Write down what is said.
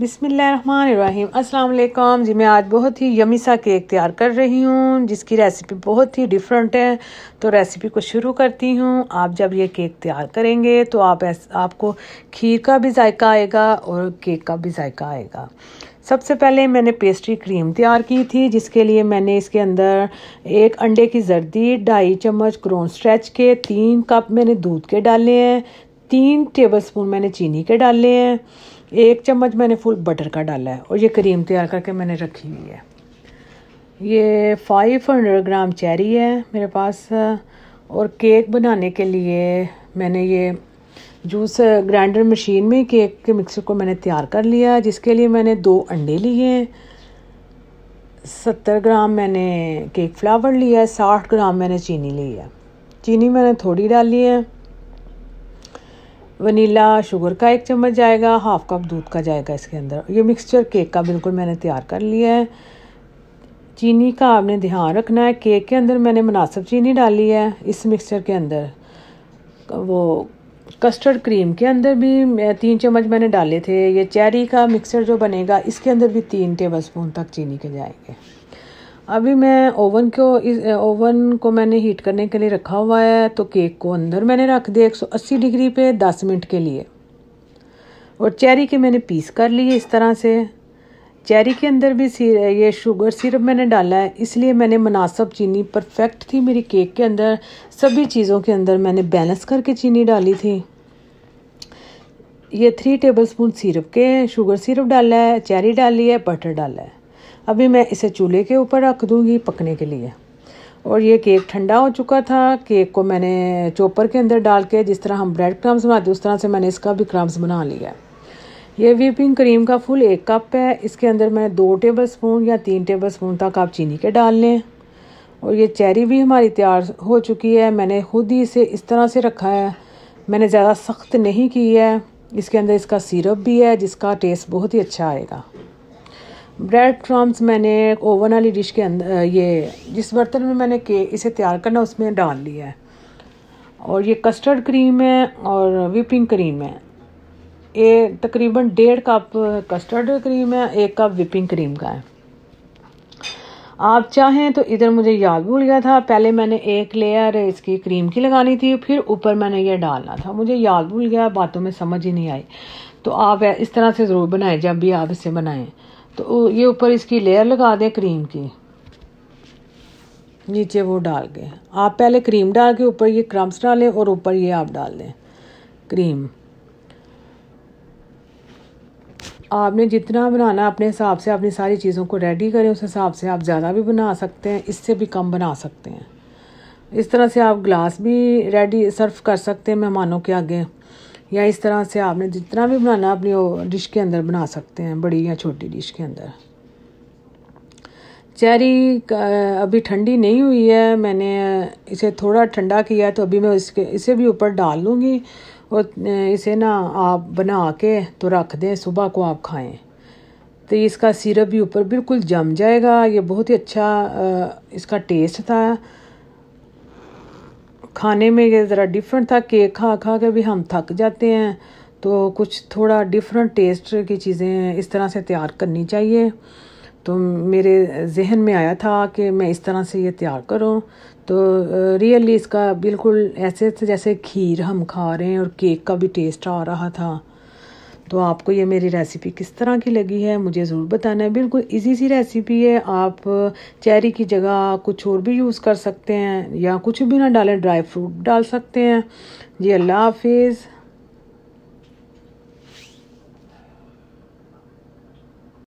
बिसमीम् अल्लाम जी मैं आज बहुत ही यमी सा केक तैयार कर रही हूँ जिसकी रेसिपी बहुत ही डिफरेंट है तो रेसिपी को शुरू करती हूँ आप जब ये केक तैयार करेंगे तो आप ऐस, आपको खीर का भी जायका आएगा और केक का भी जायका आएगा सबसे पहले मैंने पेस्ट्री क्रीम तैयार की थी जिसके लिए मैंने इसके अंदर एक अंडे की जर्दी ढाई चम्मच क्रोन स्ट्रेच के तीन कप मैंने दूध के डाले हैं तीन स्पून मैंने चीनी के डाले हैं एक चम्मच मैंने फुल बटर का डाला है और ये क्रीम तैयार करके मैंने रखी हुई है ये 500 ग्राम चेरी है मेरे पास और केक बनाने के लिए मैंने ये जूस ग्राइंडर मशीन में केक के मिक्सर को मैंने तैयार कर लिया जिसके लिए मैंने दो अंडे लिए सत्तर ग्राम मैंने केक फ्लावर लिया है साठ ग्राम मैंने चीनी ली है चीनी मैंने थोड़ी डाली है वनीला शुगर का एक चम्मच जाएगा हाफ कप दूध का जाएगा इसके अंदर ये मिक्सचर केक का बिल्कुल मैंने तैयार कर लिया है चीनी का आपने ध्यान रखना है केक के अंदर मैंने मुनासिब चीनी डाली है इस मिक्सचर के अंदर वो कस्टर्ड क्रीम के अंदर भी तीन चम्मच मैंने डाले थे ये चेरी का मिक्सचर जो बनेगा इसके अंदर भी तीन टेबल स्पून तक चीनी के जाएंगे अभी मैं ओवन को इस ओवन को मैंने हीट करने के लिए रखा हुआ है तो केक को अंदर मैंने रख दिया 180 डिग्री पे 10 मिनट के लिए और चेरी के मैंने पीस कर लिए इस तरह से चेरी के अंदर भी ये शुगर सिरप मैंने डाला है इसलिए मैंने मुनासब चीनी परफेक्ट थी मेरी केक के अंदर सभी चीज़ों के अंदर मैंने बैलेंस करके चीनी डाली थी ये थ्री टेबल स्पून सिरप के शुगर सिरप डाला है चेरी डाली है बटर डाला है अभी मैं इसे चूल्हे के ऊपर रख दूँगी पकने के लिए और ये केक ठंडा हो चुका था केक को मैंने चॉपर के अंदर डाल के जिस तरह हम ब्रेड क्रम्स बनाते उस तरह से मैंने इसका भी क्रम्स बना लिया ये व्हीपिंग क्रीम का फुल एक कप है इसके अंदर मैं दो टेबल स्पून या तीन टेबल स्पून तक आप चीनी के डाल लें और ये चेरी भी हमारी तैयार हो चुकी है मैंने खुद ही इसे इस तरह से रखा है मैंने ज़्यादा सख्त नहीं की है इसके अंदर इसका सिरप भी है जिसका टेस्ट बहुत ही अच्छा आएगा ब्रेड क्रम्स मैंने ओवन वाली डिश के अंदर ये जिस बर्तन में मैंने के इसे तैयार करना उसमें डाल लिया है और ये कस्टर्ड क्रीम है और विपिंग क्रीम है ये तकरीबन डेढ़ कप कस्टर्ड क्रीम है एक कप विपिंग क्रीम का है आप चाहें तो इधर मुझे याद भूल गया था पहले मैंने एक लेयर इसकी क्रीम की लगानी थी फिर ऊपर मैंने ये डालना था मुझे याद भूल गया बातों में समझ ही नहीं आई तो आप इस तरह से ज़रूर बनाएं जब भी आप इसे बनाएं तो ये ऊपर इसकी लेयर लगा दें क्रीम की नीचे वो डाल के आप पहले क्रीम डाल के ऊपर ये क्रम्स डालें और ऊपर ये आप डाल दें क्रीम आपने जितना बनाना अपने हिसाब से अपनी सारी चीज़ों को रेडी करें उस हिसाब से आप ज़्यादा भी बना सकते हैं इससे भी कम बना सकते हैं इस तरह से आप ग्लास भी रेडी सर्व कर सकते हैं मेहमानों के आगे या इस तरह से आपने जितना भी बनाना अपनी डिश के अंदर बना सकते हैं बड़ी या छोटी डिश के अंदर चेरी अभी ठंडी नहीं हुई है मैंने इसे थोड़ा ठंडा किया तो अभी मैं इसके इसे भी ऊपर डाल लूँगी और इसे ना आप बना के तो रख दें सुबह को आप खाएं तो इसका सिरप भी ऊपर बिल्कुल जम जाएगा ये बहुत ही अच्छा इसका टेस्ट था खाने में ये ज़रा डिफरेंट था केक खा खा के भी हम थक जाते हैं तो कुछ थोड़ा डिफरेंट टेस्ट की चीज़ें इस तरह से तैयार करनी चाहिए तो मेरे जहन में आया था कि मैं इस तरह से ये तैयार करूं तो रियली इसका बिल्कुल ऐसे जैसे खीर हम खा रहे हैं और केक का भी टेस्ट आ रहा था तो आपको ये मेरी रेसिपी किस तरह की लगी है मुझे ज़रूर बताना है बिल्कुल इजी सी रेसिपी है आप चेरी की जगह कुछ और भी यूज़ कर सकते हैं या कुछ भी ना डालें ड्राई फ्रूट डाल सकते हैं जी अल्लाह हाफिज़